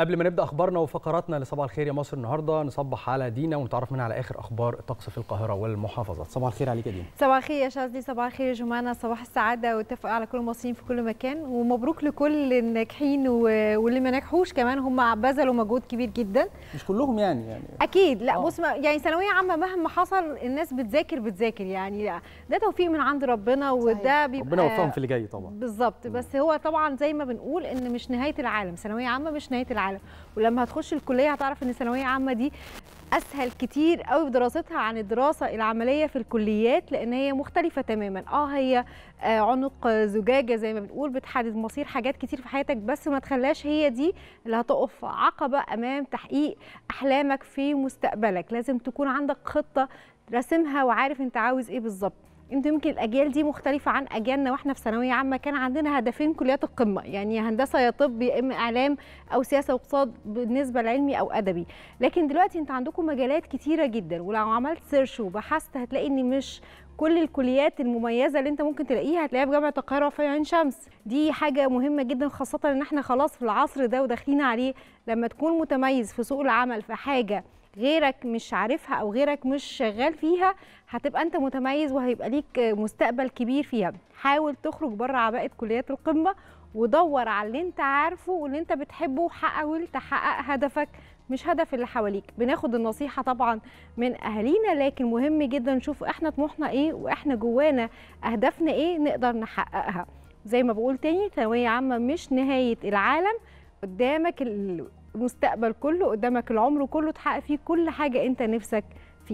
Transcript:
قبل ما نبدا اخبارنا وفقراتنا لصباح الخير يا مصر النهارده نصبح على دينا ونتعرف منها على اخر اخبار الطقس في القاهره والمحافظات صباح الخير عليك يا دينا صباح الخير يا شاذلي صباح الخير يا جمانة صباح السعاده والتفاؤل على كل المصريين في كل مكان ومبروك لكل الناجحين و... واللي ما نجحوش كمان هم بذلوا مجهود كبير جدا مش كلهم يعني يعني اكيد لا آه. بص يعني ثانويه عامه مهما حصل الناس بتذاكر بتذاكر يعني لا. ده توفيق من عند ربنا وده بيبقى ربنا يوفقهم في اللي جاي طبعا بالظبط بس هو طبعا زي ما بنقول ان مش نهايه العالم ثانويه عامه مش نهايه العالم العالم ولما هتخش الكليه هتعرف ان الثانويه عامه دي اسهل كتير قوي في دراستها عن الدراسه العمليه في الكليات لان هي مختلفه تماما اه هي آه، عنق زجاجه زي ما بنقول بتحدد مصير حاجات كتير في حياتك بس ما تخليهاش هي دي اللي هتقف عقبه امام تحقيق احلامك في مستقبلك لازم تكون عندك خطه راسمها وعارف انت عاوز ايه بالظبط انتوا يمكن الاجيال دي مختلفه عن اجيالنا واحنا في ثانويه عامه كان عندنا هدفين كليات القمه يعني هندسه يا طب يا اما اعلام او سياسه واقتصاد بالنسبه لعلمي او ادبي لكن دلوقتي انت عندكم مجالات كتيره جدا ولو عملت سيرش وبحثت هتلاقي ان مش كل الكليات المميزه اللي انت ممكن تلاقيها هتلاقيها في جامعه القاهره وفي عين شمس دي حاجه مهمه جدا خاصه ان احنا خلاص في العصر ده وداخلين عليه لما تكون متميز في سوق العمل في حاجه غيرك مش عارفها او غيرك مش شغال فيها هتبقى انت متميز وهيبقى ليك مستقبل كبير فيها حاول تخرج بره عباءه كليات القمه ودور على اللي انت عارفه واللي انت بتحبه وحاول تحقق هدفك مش هدف اللي حواليك بناخد النصيحة طبعا من أهالينا لكن مهم جدا نشوف احنا طموحنا ايه واحنا جوانا أهدافنا ايه نقدر نحققها زي ما بقول تاني ثانوية عامة مش نهاية العالم قدامك مستقبل كله قدامك العمر كله تحقق فيه كل حاجه انت نفسك